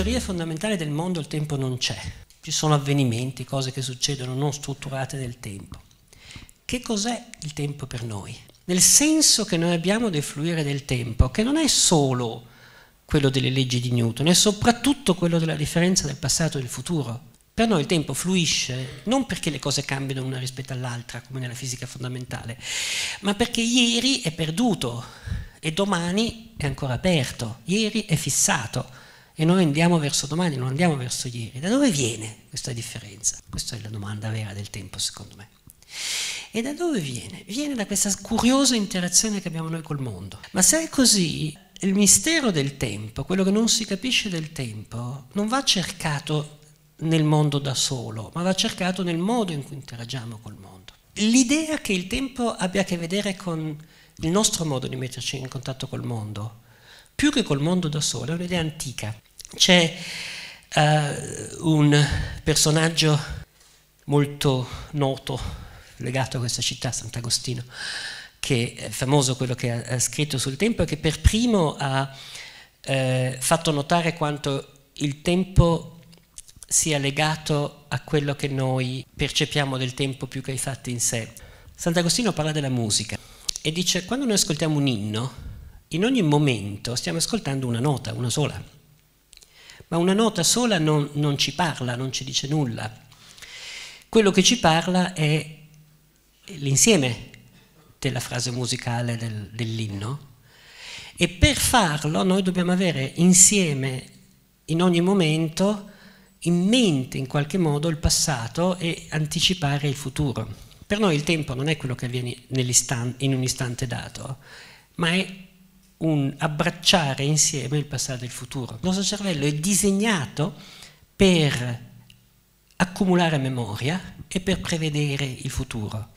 teorie fondamentali del mondo il tempo non c'è, ci sono avvenimenti, cose che succedono non strutturate nel tempo. Che cos'è il tempo per noi? Nel senso che noi abbiamo del fluire del tempo, che non è solo quello delle leggi di Newton, è soprattutto quello della differenza del passato e del futuro. Per noi il tempo fluisce non perché le cose cambiano una rispetto all'altra, come nella fisica fondamentale, ma perché ieri è perduto e domani è ancora aperto, ieri è fissato e noi andiamo verso domani, non andiamo verso ieri. Da dove viene questa differenza? Questa è la domanda vera del tempo, secondo me. E da dove viene? Viene da questa curiosa interazione che abbiamo noi col mondo. Ma se è così, il mistero del tempo, quello che non si capisce del tempo, non va cercato nel mondo da solo, ma va cercato nel modo in cui interagiamo col mondo. L'idea che il tempo abbia a che vedere con il nostro modo di metterci in contatto col mondo, più che col mondo da solo, è un'idea antica. C'è uh, un personaggio molto noto legato a questa città, Sant'Agostino, che è famoso quello che ha, scritto sul tempo e che per primo ha eh, fatto notare quanto il tempo sia legato a quello che noi percepiamo del tempo più che ai fatti in sé. Sant'Agostino parla della musica e dice quando noi ascoltiamo un inno, in ogni momento stiamo ascoltando una nota, una sola ma una nota sola non, non ci parla, non ci dice nulla. Quello che ci parla è l'insieme della frase musicale del, dell'inno e per farlo noi dobbiamo avere insieme in ogni momento in mente in qualche modo il passato e anticipare il futuro. Per noi il tempo non è quello che avviene in un istante dato, ma è un abbracciare insieme il passato e il futuro. Il nostro cervello è disegnato per accumulare memoria e per prevedere il futuro.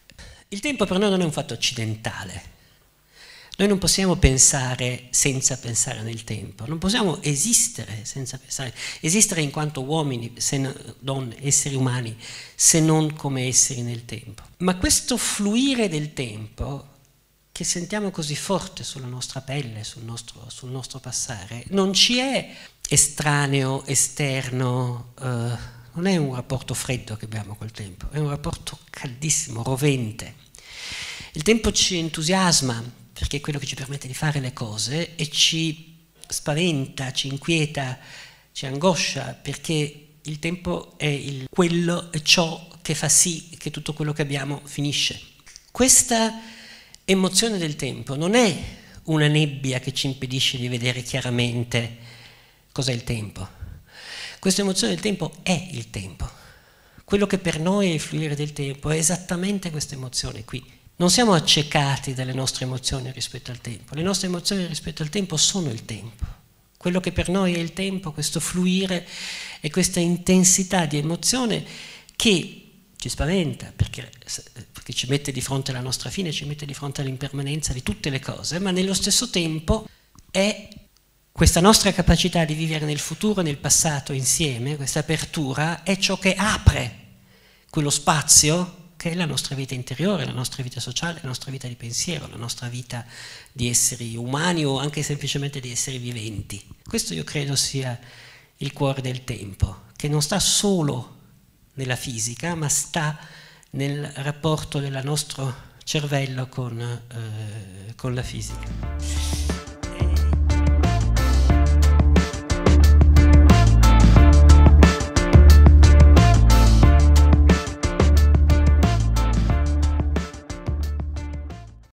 Il tempo per noi non è un fatto accidentale. Noi non possiamo pensare senza pensare nel tempo, non possiamo esistere senza pensare, esistere in quanto uomini, se non esseri umani, se non come esseri nel tempo. Ma questo fluire del tempo che sentiamo così forte sulla nostra pelle, sul nostro, sul nostro passare, non ci è estraneo, esterno, eh, non è un rapporto freddo che abbiamo col tempo, è un rapporto caldissimo, rovente. Il tempo ci entusiasma perché è quello che ci permette di fare le cose e ci spaventa, ci inquieta, ci angoscia perché il tempo è il, quello, è ciò che fa sì che tutto quello che abbiamo finisce. Questa emozione del tempo non è una nebbia che ci impedisce di vedere chiaramente cos'è il tempo. Questa emozione del tempo è il tempo. Quello che per noi è il fluire del tempo è esattamente questa emozione qui. Non siamo accecati dalle nostre emozioni rispetto al tempo. Le nostre emozioni rispetto al tempo sono il tempo. Quello che per noi è il tempo, questo fluire e questa intensità di emozione che ci spaventa, perché che ci mette di fronte alla nostra fine, ci mette di fronte all'impermanenza di tutte le cose, ma nello stesso tempo è questa nostra capacità di vivere nel futuro e nel passato insieme, questa apertura, è ciò che apre quello spazio che è la nostra vita interiore, la nostra vita sociale, la nostra vita di pensiero, la nostra vita di esseri umani o anche semplicemente di esseri viventi. Questo io credo sia il cuore del tempo, che non sta solo nella fisica, ma sta nel rapporto del nostro cervello con, eh, con la fisica.